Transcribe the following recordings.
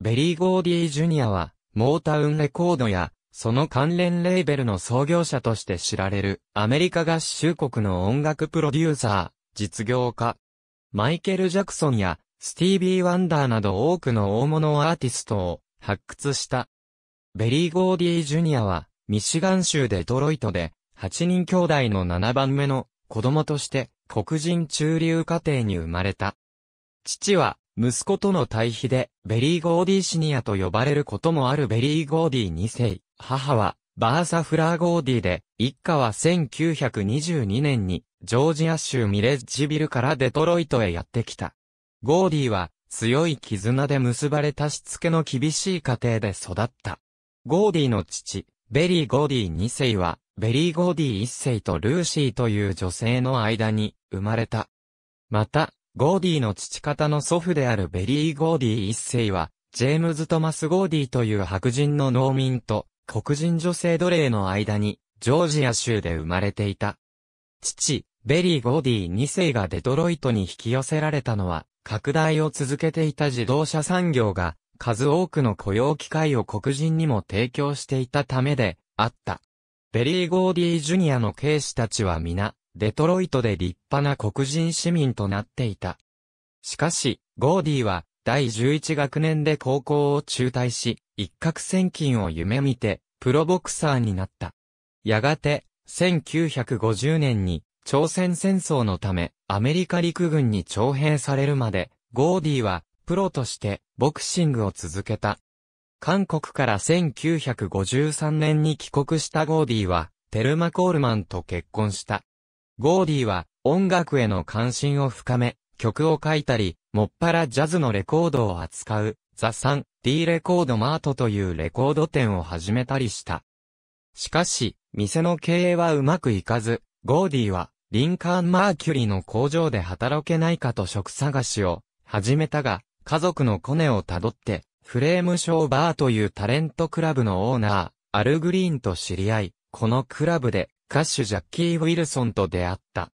ベリー・ゴーディー・ジュニアは、モータウンレコードや、その関連レーベルの創業者として知られる、アメリカ合衆国の音楽プロデューサー、実業家。マイケル・ジャクソンや、スティービー・ワンダーなど多くの大物アーティストを発掘した。ベリー・ゴーディー・ジュニアは、ミシガン州デトロイトで、8人兄弟の7番目の子供として、黒人中流家庭に生まれた。父は、息子との対比で、ベリー・ゴーディシニアと呼ばれることもあるベリー・ゴーディ2世。母は、バーサ・フラー・ゴーディで、一家は1922年に、ジョージア州ミレッジビルからデトロイトへやってきた。ゴーディは、強い絆で結ばれたしつけの厳しい家庭で育った。ゴーディの父、ベリー・ゴーディ2世は、ベリー・ゴーディ1世とルーシーという女性の間に生まれた。また、ゴーディの父方の祖父であるベリー・ゴーディ一世は、ジェームズ・トマス・ゴーディという白人の農民と黒人女性奴隷の間に、ジョージア州で生まれていた。父、ベリー・ゴーディ二世がデトロイトに引き寄せられたのは、拡大を続けていた自動車産業が、数多くの雇用機会を黒人にも提供していたためで、あった。ベリー・ゴーディー・ジュニアの警視たちは皆、デトロイトで立派な黒人市民となっていた。しかし、ゴーディは、第11学年で高校を中退し、一攫千金を夢見て、プロボクサーになった。やがて、1950年に、朝鮮戦争のため、アメリカ陸軍に徴兵されるまで、ゴーディは、プロとして、ボクシングを続けた。韓国から1953年に帰国したゴーディは、テルマ・コールマンと結婚した。ゴーディは音楽への関心を深め、曲を書いたり、もっぱらジャズのレコードを扱う、ザ・サン、ディ・レコードマートというレコード店を始めたりした。しかし、店の経営はうまくいかず、ゴーディは、リンカーン・マーキュリーの工場で働けないかと職探しを始めたが、家族のコネをたどって、フレームショーバーというタレントクラブのオーナー、アルグリーンと知り合い、このクラブで歌手ジャッキー・ウィルソンと出会った。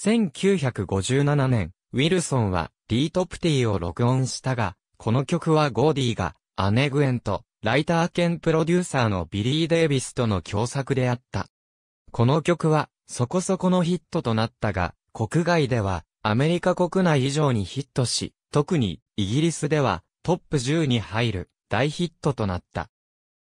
1957年、ウィルソンはリートプティを録音したが、この曲はゴーディがアネグエンとライター兼プロデューサーのビリー・デイビスとの共作であった。この曲はそこそこのヒットとなったが、国外ではアメリカ国内以上にヒットし、特にイギリスではトップ10に入る大ヒットとなった。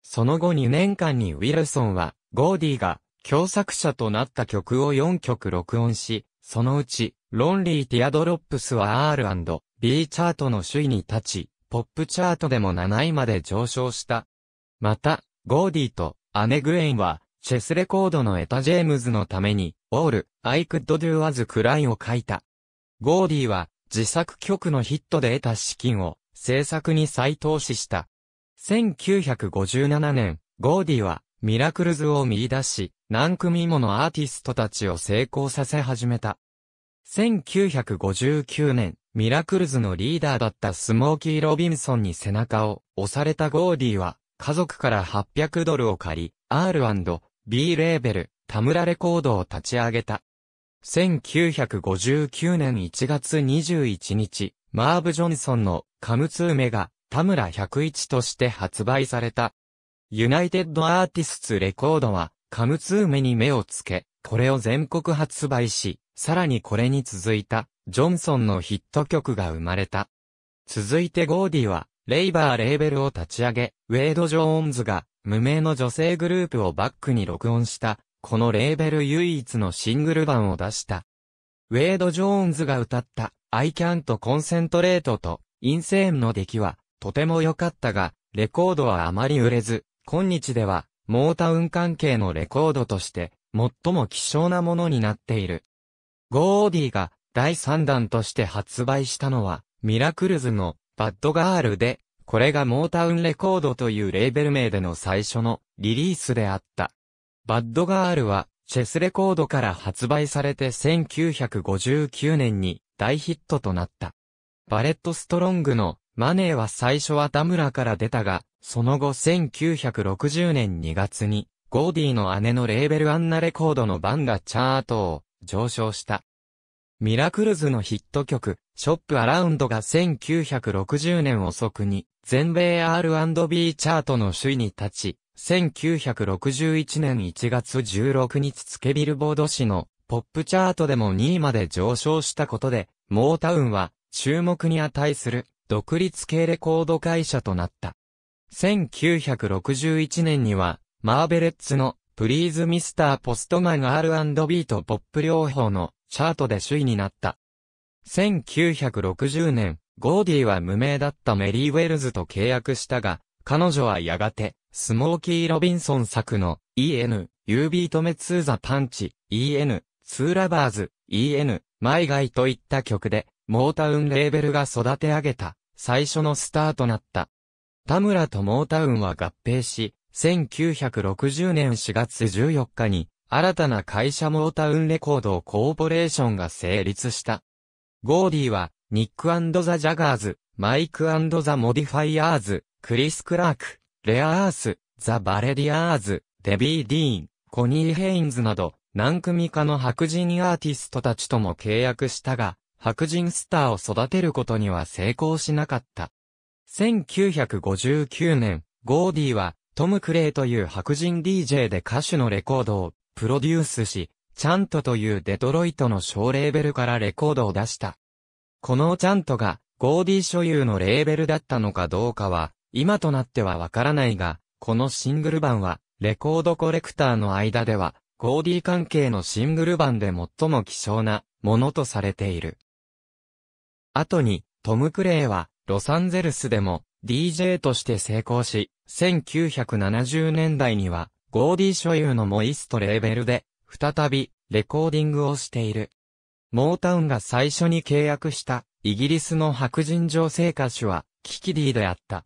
その後2年間にウィルソンはゴーディが共作者となった曲を4曲録音し、そのうち、ロンリー・ティアドロップスは R&B チャートの首位に立ち、ポップチャートでも7位まで上昇した。また、ゴーディとアネグエインは、チェスレコードのエタ・ジェームズのために、オール、I could do as クラインを書いた。ゴーディは、自作曲のヒットで得た資金を、制作に再投資した。1957年、ゴーディは、ミラクルズを見出し、何組ものアーティストたちを成功させ始めた。1959年、ミラクルズのリーダーだったスモーキー・ロビンソンに背中を押されたゴーディは、家族から800ドルを借り、R&B レーベル、タムラレコードを立ち上げた。1959年1月21日、マーブ・ジョンソンのカムツーメが田村101として発売された。ユナイテッドアーティスツレコードはカムツーメに目をつけ、これを全国発売し、さらにこれに続いた、ジョンソンのヒット曲が生まれた。続いてゴーディは、レイバーレーベルを立ち上げ、ウェイド・ジョーンズが、無名の女性グループをバックに録音した、このレーベル唯一のシングル版を出した。ウェイド・ジョーンズが歌った、I can't concentrate と、インセーンの出来は、とても良かったが、レコードはあまり売れず、今日では、モータウン関係のレコードとして、最も希少なものになっている。ゴーディが第3弾として発売したのは、ミラクルズのバッドガールで、これがモータウンレコードというレーベル名での最初のリリースであった。バッドガールは、チェスレコードから発売されて1959年に大ヒットとなった。バレットストロングのマネーは最初は田村から出たが、その後1960年2月に、ゴーディの姉のレーベルアンナレコードの番がチャートを上昇した。ミラクルズのヒット曲、ショップアラウンドが1960年遅くに、全米 R&B チャートの首位に立ち、1961年1月16日付ビルボード誌のポップチャートでも2位まで上昇したことで、モータウンは注目に値する独立系レコード会社となった。1961年には、マーベレッツの、プリーズミスターポストマン R&B とポップ両方のチャートで首位になった。1960年、ゴーディは無名だったメリー・ウェルズと契約したが、彼女はやがて、スモーキー・ロビンソン作の EN、u b e メツーザ・パンチ、e n ツーラバーズ、e n マイガイといった曲で、モータウンレーベルが育て上げた、最初のスターとなった。田村とモータウンは合併し、1960年4月14日に、新たな会社モータウンレコードコーポレーションが成立した。ゴーディは、ニックザ・ジャガーズ、マイクザ・モディファイアーズ、クリス・クラーク、レア・アース、ザ・バレディアーズ、デビー・ディーン、コニー・ヘインズなど、何組かの白人アーティストたちとも契約したが、白人スターを育てることには成功しなかった。1959年、ゴーディは、トム・クレイという白人 DJ で歌手のレコードをプロデュースし、チャントというデトロイトの小レーベルからレコードを出した。このチャントが、ゴーディ所有のレーベルだったのかどうかは、今となってはわからないが、このシングル版は、レコードコレクターの間では、ゴーディ関係のシングル版で最も希少なものとされている。後に、トム・クレイは、ロサンゼルスでも DJ として成功し、1970年代には、ゴーディ所有のモイストレーベルで、再び、レコーディングをしている。モータウンが最初に契約した、イギリスの白人女性歌手は、キキディであった。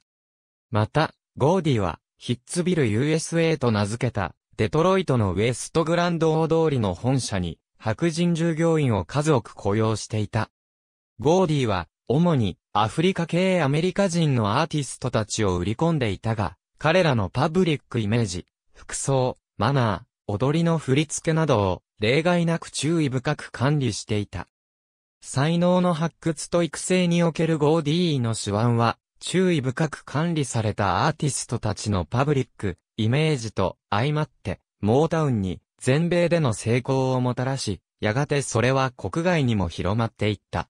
また、ゴーディは、ヒッツビル USA と名付けた、デトロイトのウエストグランド大通りの本社に、白人従業員を数多く雇用していた。ゴーディは、主にアフリカ系アメリカ人のアーティストたちを売り込んでいたが、彼らのパブリックイメージ、服装、マナー、踊りの振り付けなどを例外なく注意深く管理していた。才能の発掘と育成におけるゴーディーの手腕は、注意深く管理されたアーティストたちのパブリック、イメージと相まって、モータウンに全米での成功をもたらし、やがてそれは国外にも広まっていった。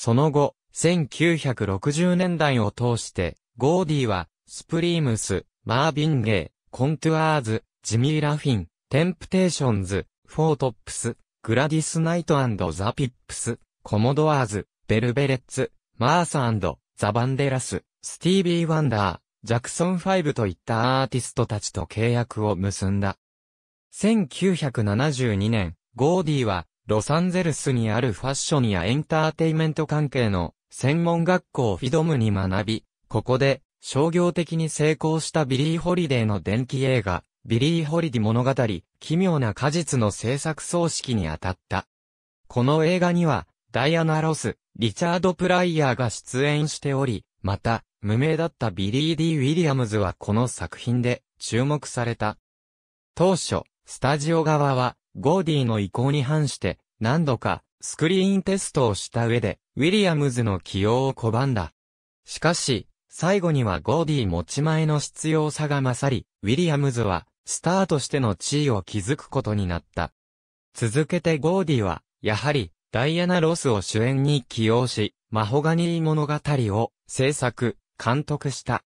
その後、1960年代を通して、ゴーディは、スプリームス、マービンゲー、コントゥアーズ、ジミー・ラフィン、テンプテーションズ、フォートップス、グラディス・ナイトザ・ピップス、コモドアーズ、ベルベレッツ、マースザ・バンデラス、スティービー・ワンダー、ジャクソンファイブといったアーティストたちと契約を結んだ。1972年、ゴーディは、ロサンゼルスにあるファッションやエンターテイメント関係の専門学校フィドムに学び、ここで商業的に成功したビリー・ホリデーの電気映画、ビリー・ホリディ物語、奇妙な果実の制作葬式に当たった。この映画には、ダイアナ・ロス、リチャード・プライヤーが出演しており、また、無名だったビリー・ディ・ウィリアムズはこの作品で注目された。当初、スタジオ側はゴーディの意向に反して何度かスクリーンテストをした上でウィリアムズの起用を拒んだ。しかし、最後にはゴーディ持ち前の必要さが勝り、ウィリアムズはスターとしての地位を築くことになった。続けてゴーディは、やはり、ダイアナ・ロスを主演に起用し、マホガニー物語を制作、監督した。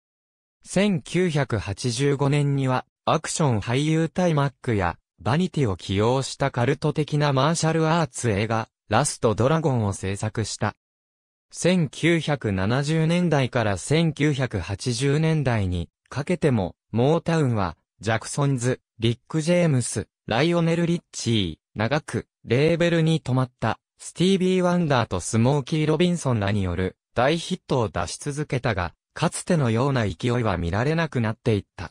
1985年には、アクション俳優タイマックや、バニティを起用したカルト的なマーシャルアーツ映画、ラストドラゴンを制作した。1970年代から1980年代にかけても、モータウンは、ジャクソンズ、リック・ジェームス、ライオネル・リッチー、長く、レーベルに止まった、スティービー・ワンダーとスモーキー・ロビンソンらによる大ヒットを出し続けたが、かつてのような勢いは見られなくなっていった。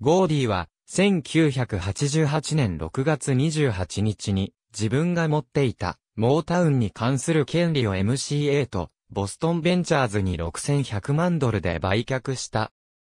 ゴーディは、1988年6月28日に自分が持っていたモータウンに関する権利を MCA とボストンベンチャーズに6100万ドルで売却した。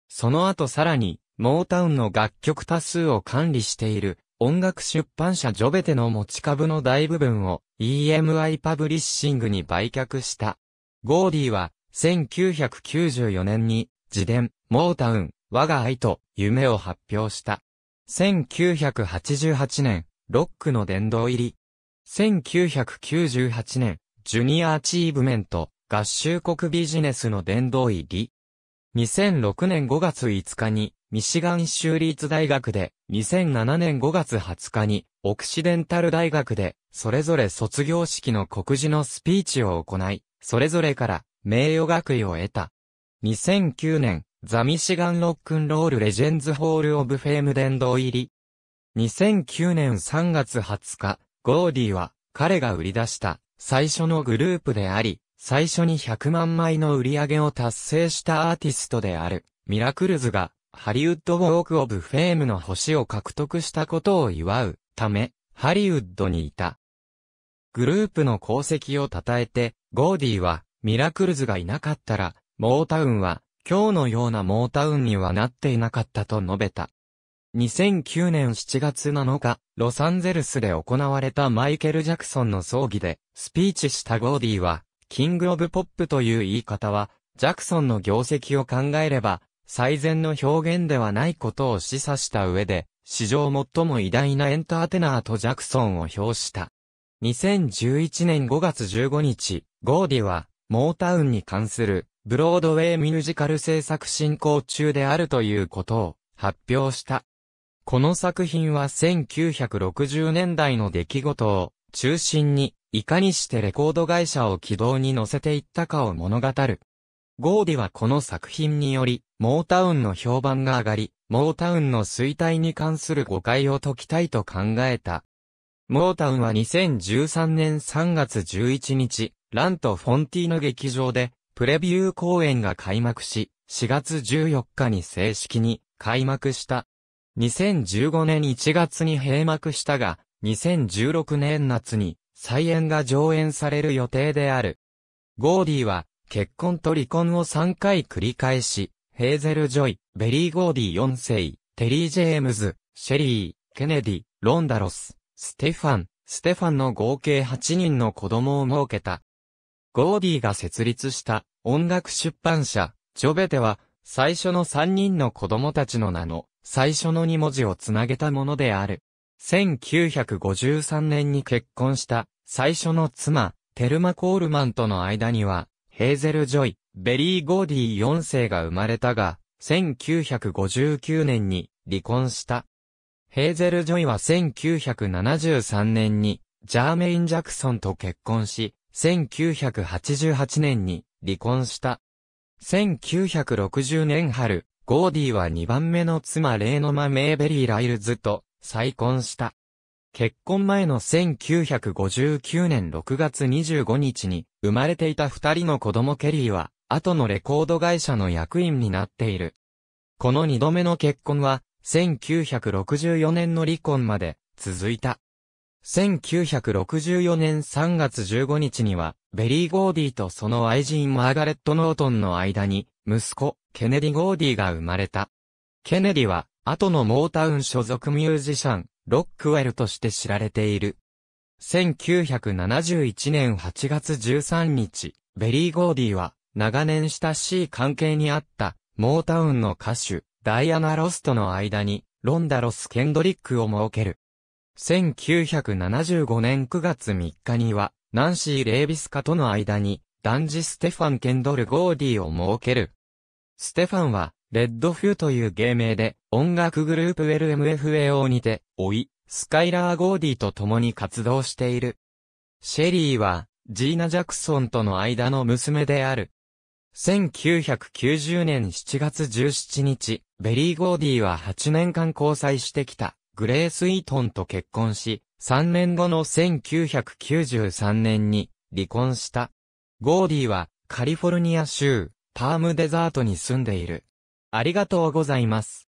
その後さらにモータウンの楽曲多数を管理している音楽出版社ジョベテの持ち株の大部分を EMI パブリッシングに売却した。ゴーディは1994年に自伝モータウン我が愛と夢を発表した。1988年、ロックの殿堂入り。1998年、ジュニアアチーブメント、合衆国ビジネスの殿堂入り。2006年5月5日に、ミシガン州立大学で、2007年5月20日に、オクシデンタル大学で、それぞれ卒業式の告示のスピーチを行い、それぞれから、名誉学位を得た。2009年、ザ・ミシガン・ロックンロール・レジェンズ・ホール・オブ・フェーム殿堂入り。2009年3月20日、ゴーディは、彼が売り出した、最初のグループであり、最初に100万枚の売り上げを達成したアーティストである、ミラクルズが、ハリウッド・ウォーク・オブ・フェームの星を獲得したことを祝うため、ハリウッドにいた。グループの功績を称えて、ゴーディは、ミラクルズがいなかったら、モータウンは、今日のようなモータウンにはなっていなかったと述べた。2009年7月7日、ロサンゼルスで行われたマイケル・ジャクソンの葬儀で、スピーチしたゴーディは、キング・オブ・ポップという言い方は、ジャクソンの業績を考えれば、最善の表現ではないことを示唆した上で、史上最も偉大なエンターテナーとジャクソンを表した。2011年5月15日、ゴーディは、モータウンに関するブロードウェイミュージカル制作進行中であるということを発表した。この作品は1960年代の出来事を中心にいかにしてレコード会社を軌道に乗せていったかを物語る。ゴーディはこの作品により、モータウンの評判が上がり、モータウンの衰退に関する誤解を解きたいと考えた。モータウンは2013年3月11日、ラント・フォンティーヌ劇場でプレビュー公演が開幕し、4月14日に正式に開幕した。2015年1月に閉幕したが、2016年夏に再演が上演される予定である。ゴーディは結婚と離婚を3回繰り返し、ヘーゼル・ジョイ、ベリー・ゴーディ4世、テリー・ジェームズ、シェリー、ケネディ、ロンダロス、ステファン、ステファンの合計8人の子供を設けた。ゴーディが設立した音楽出版社、ジョベテは、最初の3人の子供たちの名の、最初の2文字をつなげたものである。1953年に結婚した、最初の妻、テルマ・コールマンとの間には、ヘーゼル・ジョイ、ベリー・ゴーディ4世が生まれたが、1959年に離婚した。ヘーゼル・ジョイは1973年にジャーメイン・ジャクソンと結婚し、1988年に離婚した。1960年春、ゴーディは2番目の妻レイノマ・メーベリー・ライルズと再婚した。結婚前の1959年6月25日に生まれていた二人の子供ケリーは、後のレコード会社の役員になっている。この二度目の結婚は、1964年の離婚まで続いた。1964年3月15日には、ベリー・ゴーディとその愛人マーガレット・ノートンの間に、息子、ケネディ・ゴーディが生まれた。ケネディは、後のモータウン所属ミュージシャン、ロックウェルとして知られている。1971年8月13日、ベリー・ゴーディは、長年親しい関係にあった、モータウンの歌手、ダイアナ・ロスとの間に、ロンダ・ロス・ケンドリックを設ける。1975年9月3日には、ナンシー・レービスカとの間に、男児ステファン・ケンドル・ゴーディを設ける。ステファンは、レッドフューという芸名で、音楽グループ LMFAO にて、おい、スカイラー・ゴーディと共に活動している。シェリーは、ジーナ・ジャクソンとの間の娘である。1990年7月17日、ベリー・ゴーディは8年間交際してきた。グレース・イートンと結婚し、3年後の1993年に離婚した。ゴーディはカリフォルニア州パームデザートに住んでいる。ありがとうございます。